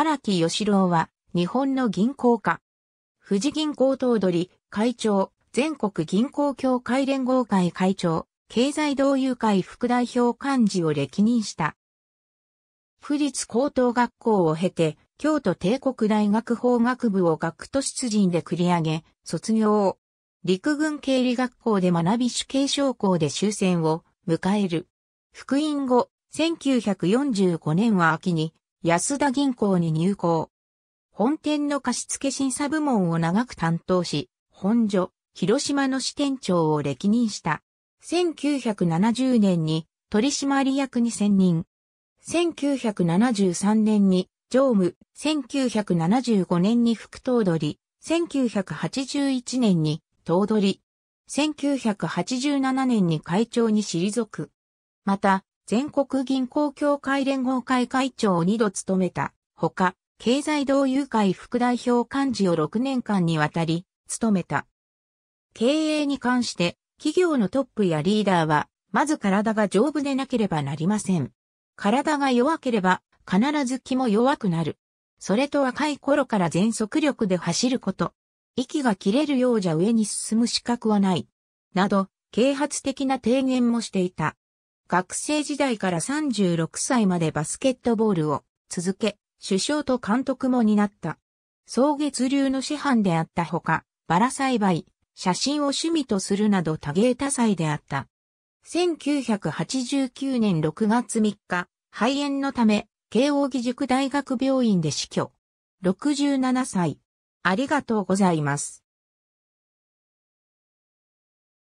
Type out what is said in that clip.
荒木義郎は、日本の銀行家。富士銀行頭取、会長、全国銀行協会連合会会長、経済同友会副代表幹事を歴任した。府立高等学校を経て、京都帝国大学法学部を学徒出陣で繰り上げ、卒業陸軍経理学校で学び主継将校で終戦を迎える。復員後、1945年は秋に安田銀行に入行。本店の貸付審査部門を長く担当し、本所、広島の支店長を歴任した。1970年に取締役に選任。1973年に常務、1975年に副頭取、1981年に頭取、1987年に会長に退く。また、全国銀行協会連合会会長を2度務めた、ほか、経済同友会副代表幹事を6年間にわたり、務めた。経営に関して、企業のトップやリーダーは、まず体が丈夫でなければなりません。体が弱ければ、必ず気も弱くなる。それと若い頃から全速力で走ること。息が切れるようじゃ上に進む資格はない。など、啓発的な提言もしていた。学生時代から36歳までバスケットボールを続け、首相と監督も担った。草月流の師範であったほか、バラ栽培、写真を趣味とするなど多芸多彩であった。1989年6月3日、肺炎のため、慶応義塾大学病院で死去。67歳。ありがとうございます。